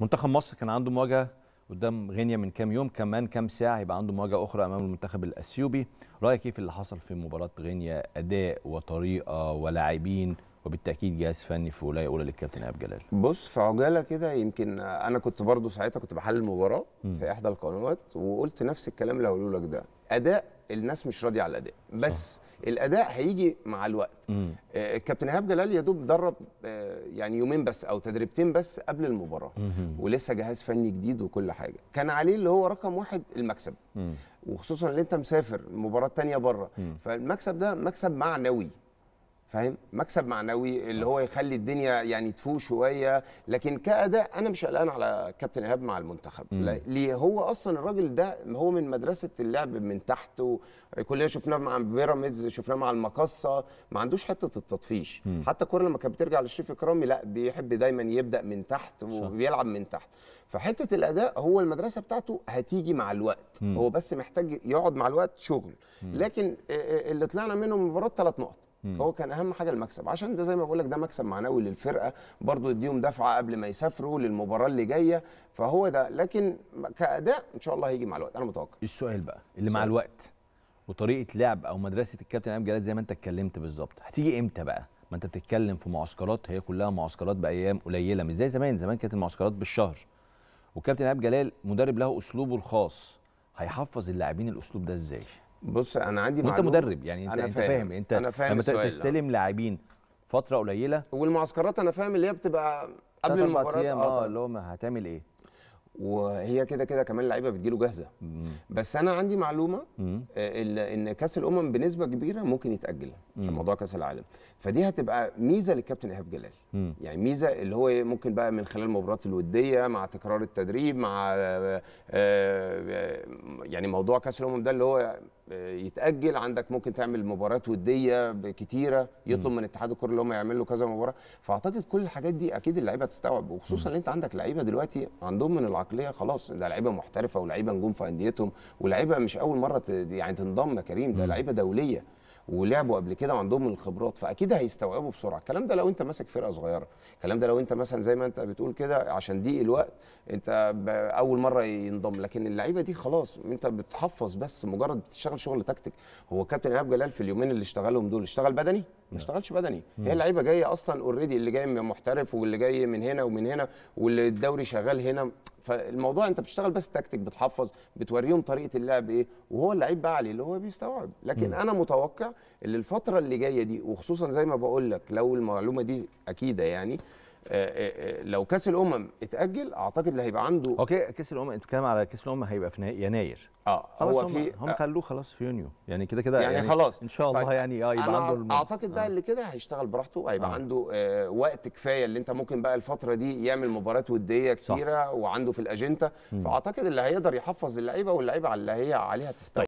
منتخب مصر كان عنده مواجهه قدام غينيا من كام يوم كمان كام ساعه هيبقى عنده مواجهه اخرى امام المنتخب الاثيوبي رايك ايه في اللي حصل في مباراه غينيا اداء وطريقه ولاعبين وبالتاكيد جهاز فني في ولايه اولى للكابتن ايهاب جلال بص في عجاله كده يمكن انا كنت برضو ساعتها كنت بحلل المباراه في احدى القنوات وقلت نفس الكلام اللي هقوله لك ده اداء الناس مش راضيه على الاداء بس صح. الاداء هيجي مع الوقت آه كابتن ايهاب جلال يا دوب درب آه يعني يومين بس او تدريبتين بس قبل المباراه ولسه جهاز فني جديد وكل حاجه كان عليه اللي هو رقم واحد المكسب وخصوصا اللي انت مسافر المباراه الثانيه بره فالمكسب ده مكسب معنوي فاهم مكسب معنوي اللي آه. هو يخلي الدنيا يعني تفوق شويه لكن كاداء انا مش قلقان على كابتن ايهاب مع المنتخب ليه هو اصلا الراجل ده هو من مدرسه اللعب من تحت وكلنا شفناه مع بيراميدز شفناه مع المقصه ما عندوش حته التطفيش مم. حتى الكوره لما كانت بترجع لشريف اكرامي لا بيحب دايما يبدا من تحت وبيلعب من تحت فحته الاداء هو المدرسه بتاعته هتيجي مع الوقت مم. هو بس محتاج يقعد مع الوقت شغل مم. لكن اللي طلعنا منه مباراه ثلاث نقط مم. هو كان اهم حاجه المكسب عشان ده زي ما بقول لك ده مكسب معنوي للفرقه برضو يديهم دفعه قبل ما يسافروا للمباراه اللي جايه فهو ده لكن كاداء ان شاء الله هيجي مع الوقت انا متوقع السؤال بقى اللي السؤال. مع الوقت وطريقه لعب او مدرسه الكابتن امام جلال زي ما انت اتكلمت بالظبط هتيجي امتى بقى ما انت بتتكلم في معسكرات هي كلها معسكرات بايام قليله مش زي زمان زمان كانت المعسكرات بالشهر وكابتن امام جلال مدرب له اسلوبه الخاص هيحفظ اللاعبين الاسلوب ده ازاي بص انا عندي معلومه وانت مدرب يعني انت, انت فاهم. انت أنا فاهم لما تستلم لاعبين فتره قليله والمعسكرات انا فاهم اللي هي بتبقى قبل المباراه اه, آه، اللي هو هتعمل ايه وهي كده كده كمان اللعيبه بتجيله جاهزه بس انا عندي معلومه آه، ان كاس الامم بنسبه كبيره ممكن يتاجل عشان موضوع كاس العالم فدي هتبقى ميزه للكابتن ايهاب جلال مم. يعني ميزه اللي هو إيه، ممكن بقى من خلال المباريات الوديه مع تكرار التدريب مع آه، يعني موضوع كاس الامم ده اللي هو آه، يتاجل عندك ممكن تعمل مباريات وديه كتيره يطلب من اتحاد الكره اللي هم يعملوا كذا مباراه فاعتقد كل الحاجات دي اكيد اللعيبه تستوعب وخصوصا ان انت عندك لعيبه دلوقتي عندهم من العقليه خلاص ده لعيبه محترفه ولعيبه نجوم في انديتهم ولعيبه مش اول مره يعني تنضم يا كريم ده لعيبه دوليه ولعبوا قبل كده وعندهم الخبرات فاكيد هيستوعبوا بسرعه الكلام ده لو انت ماسك فرقه صغيره الكلام ده لو انت مثلا زي ما انت بتقول كده عشان ضيق الوقت انت اول مره ينضم لكن اللعيبه دي خلاص انت بتحفظ بس مجرد تشتغل شغل تكتيك هو كابتن ايهاب جلال في اليومين اللي اشتغلهم دول اشتغل بدني ما اشتغلش بدني هي اللعيبه جايه اصلا اوريدي اللي جاي من محترف واللي جاي من هنا ومن هنا واللي الدوري شغال هنا فالموضوع انت بتشتغل بس تكتيك بتحفظ بتوريهم طريقه اللعب ايه وهو اللعيب بقى عليه اللي هو بيستوعب لكن م. انا متوقع اللي الفتره اللي جايه دي وخصوصا زي ما بقول لك لو المعلومه دي اكيده يعني آه، آه، لو كاس الامم اتاجل اعتقد اللي هيبقى عنده اوكي كاس الامم انت بتتكلم على كاس الامم هيبقى في يناير اه هو هم في هم آه، خلوه خلاص في يونيو يعني كده كده يعني, يعني خلاص ان شاء الله طيب، يعني اه يبقى أنا عنده الم... اعتقد بقى آه. اللي كده هيشتغل براحته هيبقى آه. عنده آه وقت كفايه اللي انت ممكن بقى الفتره دي يعمل مباريات وديه كثيره صح. وعنده في الاجنده فاعتقد اللي هيقدر يحفظ اللعيبه واللعيبه على اللي هي عليها تستمر